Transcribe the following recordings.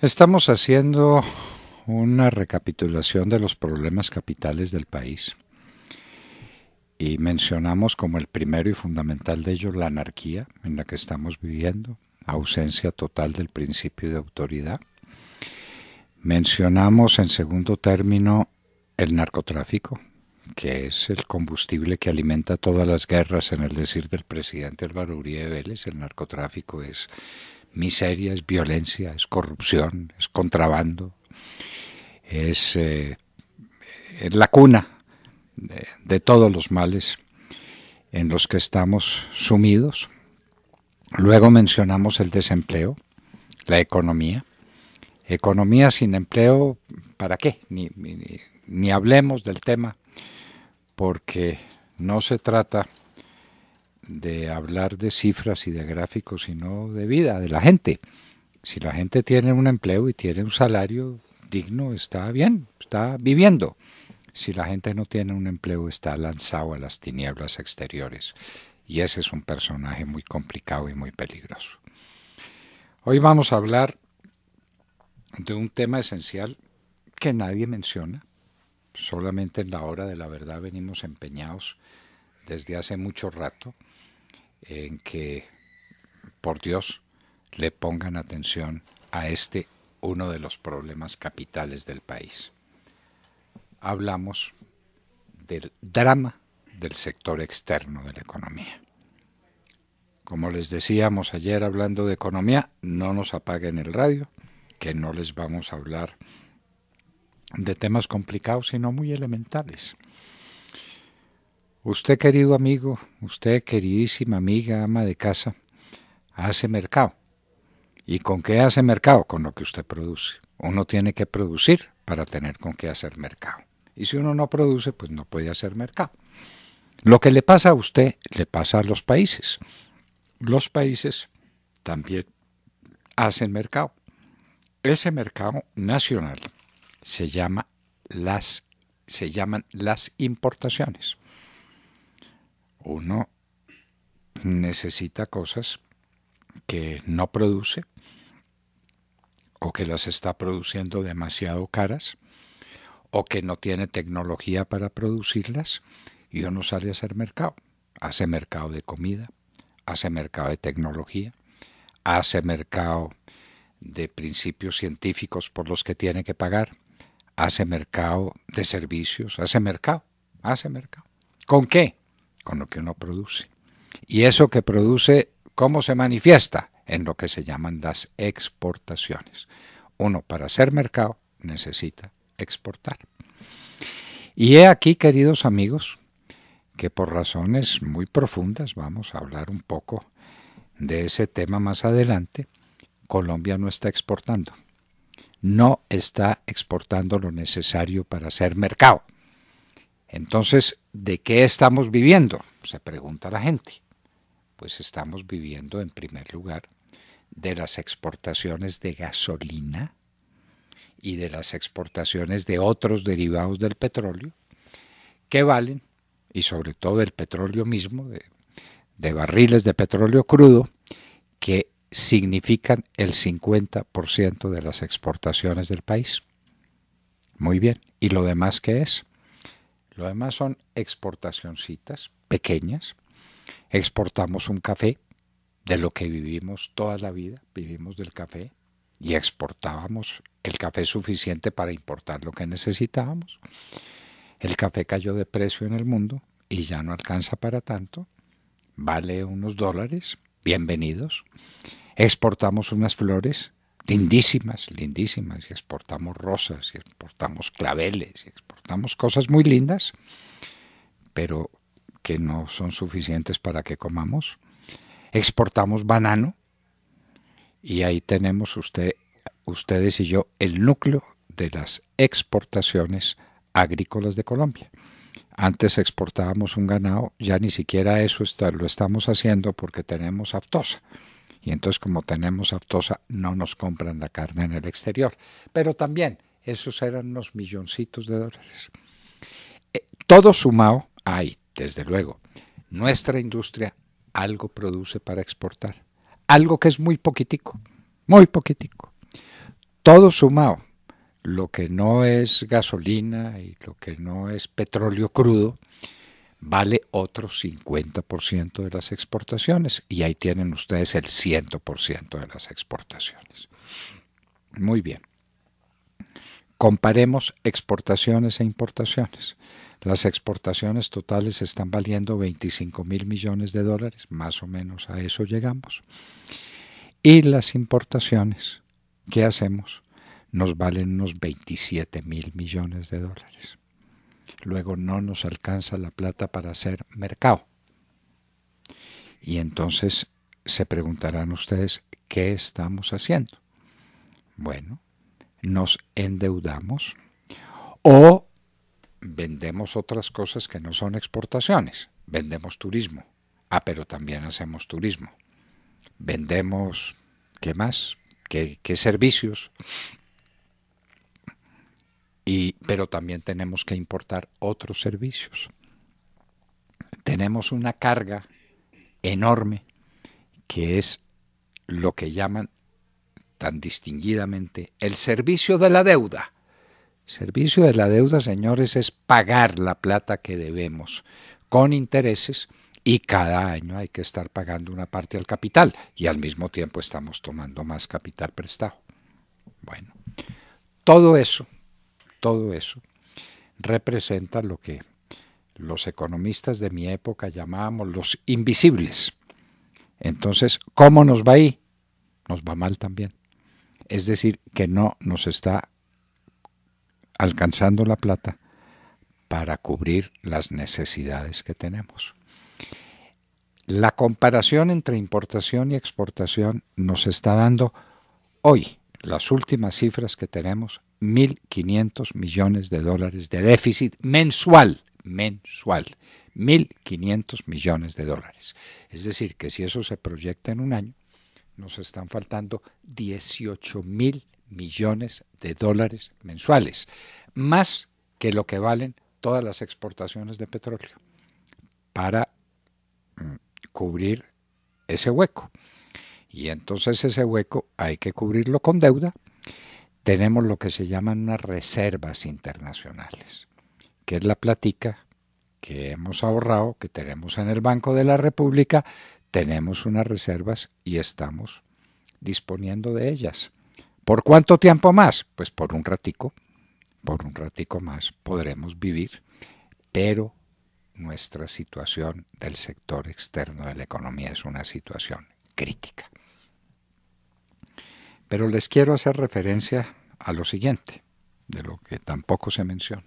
Estamos haciendo una recapitulación de los problemas capitales del país y mencionamos como el primero y fundamental de ellos la anarquía en la que estamos viviendo, ausencia total del principio de autoridad. Mencionamos en segundo término el narcotráfico, que es el combustible que alimenta todas las guerras, en el decir del presidente Álvaro Uribe Vélez, el narcotráfico es miseria, es violencia, es corrupción, es contrabando, es, eh, la cuna de, todos los males en los que estamos sumidos. Luego mencionamos el desempleo, la economía. Economía sin empleo, ¿para qué? ni hablemos del tema, porque no se trata de hablar de cifras y de gráficos, sino de vida, de la gente. Si la gente tiene un empleo y tiene un salario digno, está bien, está viviendo. Si la gente no tiene un empleo, está lanzado a las tinieblas exteriores. Y ese es un personaje muy complicado y muy peligroso. Hoy vamos a hablar de un tema esencial que nadie menciona. Solamente en la hora de la verdad venimos empeñados desde hace mucho rato en que, por Dios, le pongan atención a este uno de los problemas capitales del país. Hablamos del drama del sector externo de la economía. Como les decíamos ayer hablando de economía, no nos apaguen el radio, que no les vamos a hablar de temas complicados, sino muy elementales. Usted querido amigo, usted queridísima amiga, ama de casa, hace mercado. ¿Y con qué hace mercado? Con lo que usted produce. Uno tiene que producir para tener con qué hacer mercado. Y si uno no produce, pues no puede hacer mercado. Lo que le pasa a usted, le pasa a los países. Los países también hacen mercado. Ese mercado nacional se llama las se llaman las importaciones uno necesita cosas que no produce o que las está produciendo demasiado caras o que no tiene tecnología para producirlas y uno sale a hacer mercado. Hace mercado de comida, hace mercado de tecnología, hace mercado de principios científicos por los que tiene que pagar, hace mercado de servicios, hace mercado, hace mercado. ¿Con qué? con lo que uno produce. Y eso que produce, ¿cómo se manifiesta? En lo que se llaman las exportaciones. Uno para ser mercado necesita exportar. Y he aquí, queridos amigos, que por razones muy profundas, vamos a hablar un poco de ese tema más adelante, Colombia no está exportando. No está exportando lo necesario para ser mercado. Entonces, ¿de qué estamos viviendo? Se pregunta la gente. Pues estamos viviendo, en primer lugar, de las exportaciones de gasolina y de las exportaciones de otros derivados del petróleo que valen, y sobre todo del petróleo mismo, de, barriles de petróleo crudo, que significan el 50% de las exportaciones del país. Muy bien. ¿Y lo demás qué es? Lo demás son exportacioncitas pequeñas. Exportamos un café de lo que vivimos toda la vida, vivimos del café y exportábamos el café suficiente para importar lo que necesitábamos. El café cayó de precio en el mundo y ya no alcanza para tanto. Vale unos dólares, bienvenidos. Exportamos unas flores lindísimas, lindísimas, y exportamos rosas, y exportamos claveles, y exportamos cosas muy lindas, pero que no son suficientes para que comamos. Exportamos banano, y ahí tenemos usted, ustedes y yo el núcleo de las exportaciones agrícolas de Colombia. Antes exportábamos un ganado, ya ni siquiera eso lo estamos haciendo porque tenemos aftosa y entonces como tenemos aftosa no nos compran la carne en el exterior. Pero también esos eran unos milloncitos de dólares. Eh, todo sumado hay, desde luego. Nuestra industria algo produce para exportar, algo que es muy poquitico, muy poquitico. Todo sumado, lo que no es gasolina y lo que no es petróleo crudo, vale otro 50% de las exportaciones y ahí tienen ustedes el 100% de las exportaciones. Muy bien. Comparemos exportaciones e importaciones. Las exportaciones totales están valiendo 25 mil millones de dólares, más o menos a eso llegamos. Y las importaciones, ¿qué hacemos? Nos valen unos 27 mil millones de dólares luego no nos alcanza la plata para hacer mercado. Y entonces se preguntarán ustedes, ¿qué estamos haciendo? Bueno, nos endeudamos o vendemos otras cosas que no son exportaciones. Vendemos turismo. Ah, pero también hacemos turismo. Vendemos, ¿qué más? ¿Qué, qué servicios? pero también tenemos que importar otros servicios. Tenemos una carga enorme que es lo que llaman tan distinguidamente el servicio de la deuda. servicio de la deuda, señores, es pagar la plata que debemos con intereses y cada año hay que estar pagando una parte al capital y al mismo tiempo estamos tomando más capital prestado. Bueno, todo eso todo eso representa lo que los economistas de mi época llamábamos los invisibles. Entonces, ¿cómo nos va ahí? Nos va mal también. Es decir, que no nos está alcanzando la plata para cubrir las necesidades que tenemos. La comparación entre importación y exportación nos está dando hoy las últimas cifras que tenemos 1.500 millones de dólares de déficit mensual, mensual, 1.500 millones de dólares. Es decir, que si eso se proyecta en un año, nos están faltando 18.000 millones de dólares mensuales, más que lo que valen todas las exportaciones de petróleo, para mm, cubrir ese hueco. Y entonces ese hueco hay que cubrirlo con deuda tenemos lo que se llaman unas reservas internacionales, que es la platica que hemos ahorrado, que tenemos en el Banco de la República, tenemos unas reservas y estamos disponiendo de ellas. ¿Por cuánto tiempo más? Pues por un ratico, por un ratico más podremos vivir, pero nuestra situación del sector externo de la economía es una situación crítica. Pero les quiero hacer referencia a lo siguiente, de lo que tampoco se menciona.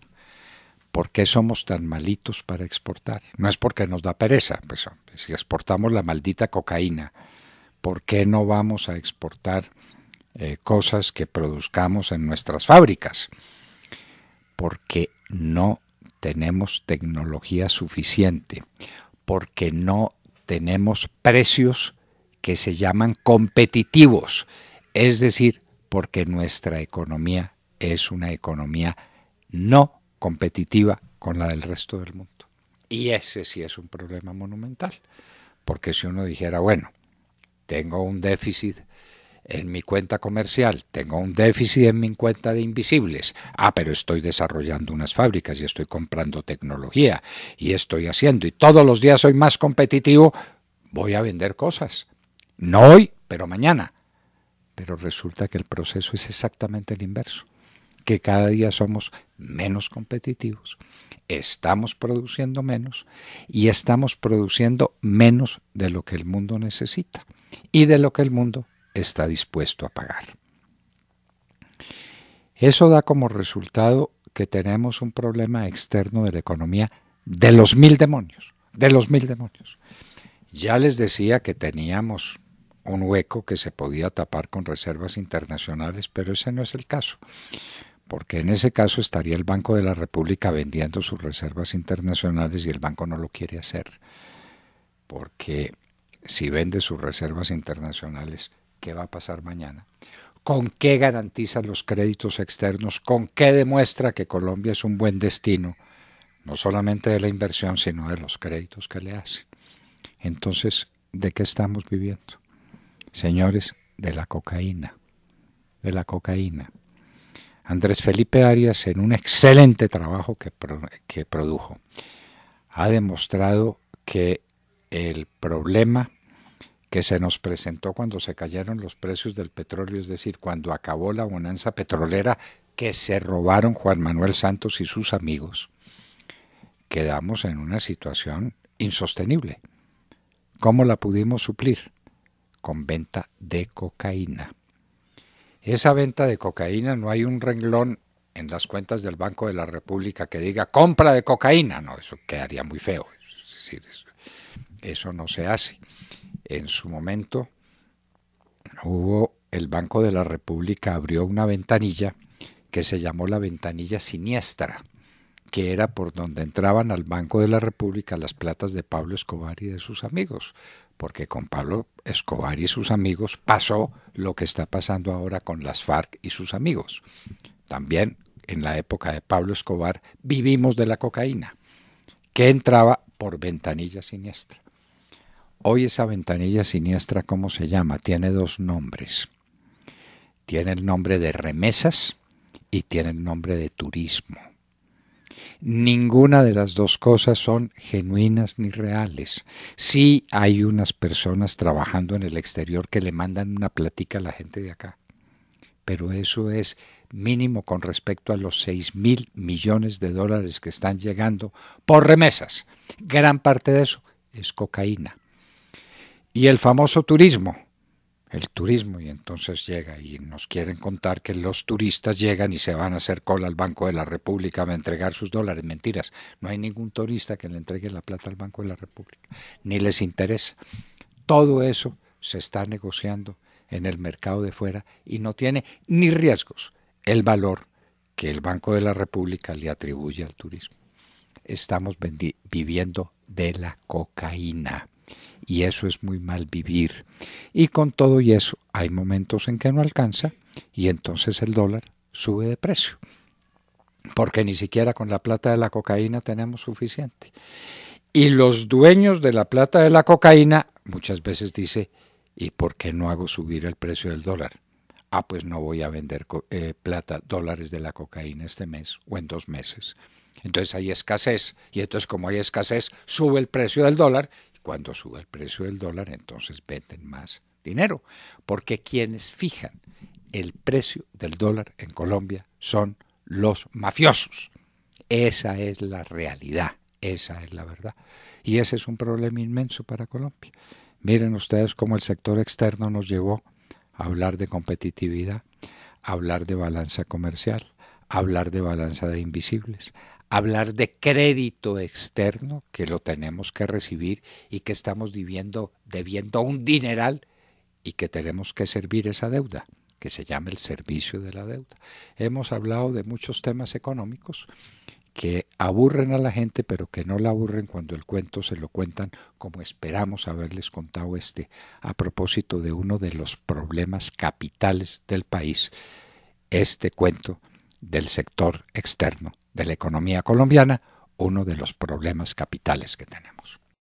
¿Por qué somos tan malitos para exportar? No es porque nos da pereza, pues si exportamos la maldita cocaína, ¿por qué no vamos a exportar eh, cosas que produzcamos en nuestras fábricas? Porque no tenemos tecnología suficiente, porque no tenemos precios que se llaman competitivos, es decir, porque nuestra economía es una economía no competitiva con la del resto del mundo. Y ese sí es un problema monumental, porque si uno dijera, bueno, tengo un déficit en mi cuenta comercial, tengo un déficit en mi cuenta de invisibles. Ah, pero estoy desarrollando unas fábricas y estoy comprando tecnología y estoy haciendo y todos los días soy más competitivo, voy a vender cosas. No hoy, pero mañana pero resulta que el proceso es exactamente el inverso, que cada día somos menos competitivos, estamos produciendo menos y estamos produciendo menos de lo que el mundo necesita y de lo que el mundo está dispuesto a pagar. Eso da como resultado que tenemos un problema externo de la economía de los mil demonios, de los mil demonios. Ya les decía que teníamos un hueco que se podía tapar con reservas internacionales, pero ese no es el caso, porque en ese caso estaría el Banco de la República vendiendo sus reservas internacionales y el banco no lo quiere hacer, porque si vende sus reservas internacionales, ¿qué va a pasar mañana? ¿Con qué garantiza los créditos externos? ¿Con qué demuestra que Colombia es un buen destino? No solamente de la inversión, sino de los créditos que le hacen. Entonces, ¿de qué estamos viviendo? señores, de la cocaína, de la cocaína. Andrés Felipe Arias, en un excelente trabajo que, produjo, ha demostrado que el problema que se nos presentó cuando se cayeron los precios del petróleo, es decir, cuando acabó la bonanza petrolera que se robaron Juan Manuel Santos y sus amigos, quedamos en una situación insostenible. ¿Cómo la pudimos suplir? con venta de cocaína. Esa venta de cocaína no hay un renglón en las cuentas del Banco de la República que diga compra de cocaína, no, eso quedaría muy feo, eso, no se hace. En su momento hubo el Banco de la República abrió una ventanilla que se llamó la ventanilla siniestra que era por donde entraban al Banco de la República las platas de Pablo Escobar y de sus amigos, porque con Pablo Escobar y sus amigos pasó lo que está pasando ahora con las FARC y sus amigos. También en la época de Pablo Escobar vivimos de la cocaína, que entraba por ventanilla siniestra. Hoy esa ventanilla siniestra, ¿cómo se llama? Tiene dos nombres. Tiene el nombre de remesas y tiene el nombre de turismo Ninguna de las dos cosas son genuinas ni reales. Sí hay unas personas trabajando en el exterior que le mandan una platica a la gente de acá, pero eso es mínimo con respecto a los 6 mil millones de dólares que están llegando por remesas. Gran parte de eso es cocaína. Y el famoso turismo, el turismo y entonces llega y nos quieren contar que los turistas llegan y se van a hacer cola al Banco de la República a entregar sus dólares. Mentiras, no hay ningún turista que le entregue la plata al Banco de la República, ni les interesa. Todo eso se está negociando en el mercado de fuera y no tiene ni riesgos el valor que el Banco de la República le atribuye al turismo. Estamos viviendo de la cocaína y eso es muy mal vivir. Y con todo y eso, hay momentos en que no alcanza y entonces el dólar sube de precio, porque ni siquiera con la plata de la cocaína tenemos suficiente. Y los dueños de la plata de la cocaína muchas veces dice, ¿y por qué no hago subir el precio del dólar? Ah, pues no voy a vender eh, plata, dólares de la cocaína este mes o en dos meses. Entonces hay escasez y entonces como hay escasez sube el precio del dólar cuando sube el precio del dólar, entonces venden más dinero, porque quienes fijan el precio del dólar en Colombia son los mafiosos. Esa es la realidad, esa es la verdad. Y ese es un problema inmenso para Colombia. Miren ustedes cómo el sector externo nos llevó a hablar de competitividad, a hablar de balanza comercial, a hablar de balanza de invisibles, hablar de crédito externo que lo tenemos que recibir y que estamos viviendo, debiendo un dineral y que tenemos que servir esa deuda, que se llama el servicio de la deuda. Hemos hablado de muchos temas económicos que aburren a la gente, pero que no la aburren cuando el cuento se lo cuentan como esperamos haberles contado este, a propósito de uno de los problemas capitales del país, este cuento del sector externo de la economía colombiana, uno de los problemas capitales que tenemos.